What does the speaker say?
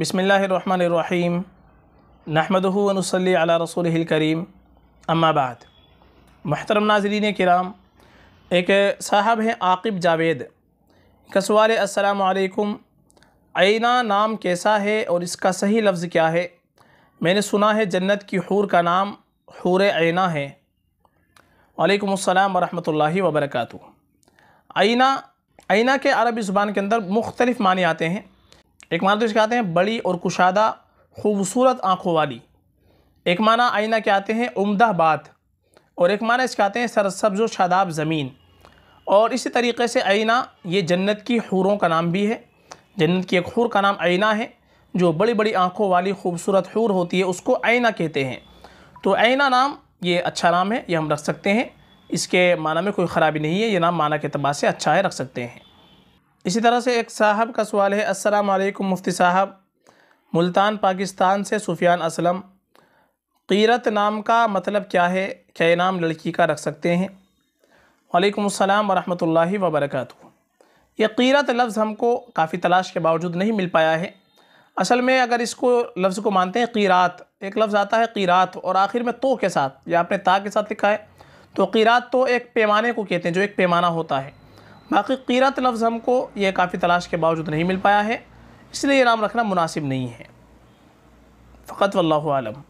बिसमीम नहमदनसली अला रसूल करीम अम्माबाद महतरम नाजरीन कराम एक साहब हैं आकिब जावेद का सवाल असलकुम आना नाम कैसा है और इसका सही लफ्ज़ क्या है मैंने सुना है जन्नत की हूर का नाम हूर आना है वालेकुम अस्सलाम वरहमतुल्लाहि वबरकातु आना आईना के अरबी ज़ुबान के अंदर मुख्तलिफ़ माने आते हैं एक माना तो इसके आते हैं बड़ी और कुशादा खूबसूरत आँखों वाली एक माना आईना के आते हैं उम्दा बात और एक माना इसके आते हैं सरसब्ज व शादाब ज़मीन और इसी तरीके से आईना ये जन्नत की हूरों का नाम भी है जन्नत की एक हूर का नाम आईना है जो बड़ी बड़ी आँखों वाली खूबसूरत हूर होती है उसको आईना कहते हैं तो आईना नाम ये अच्छा नाम है ये हम रख सकते हैं इसके माना में कोई ख़राबी नहीं है ये नाम माना के अतबार से अच्छा है रख सकते हैं इसी तरह से एक साहब का सवाल है अस्सलाम वालेकुम मुफ्ती साहब मुल्तान पाकिस्तान से सुफियान असलम कीरत नाम का मतलब क्या है क्या नाम लड़की का रख सकते हैं वालेकुम अस्सलाम वरहमतुल्लाहि वबरकatuh यह कीरत लफ्ज़ हमको काफ़ी तलाश के बावजूद नहीं मिल पाया है असल में अगर इसको लफ्ज़ को मानते हैं कीरात एक लफ्ज़ आता है कीरात और आखिर में तो के साथ या आपने ता के साथ लिखा है तो कीरात तो एक पैमाने को कहते हैं जो एक पैमाना होता है बाकी कीरत लफ्ज़ हमको यह काफ़ी तलाश के बावजूद नहीं मिल पाया है इसलिए ये नाम रखना मुनासिब नहीं है फ़कत वल्लम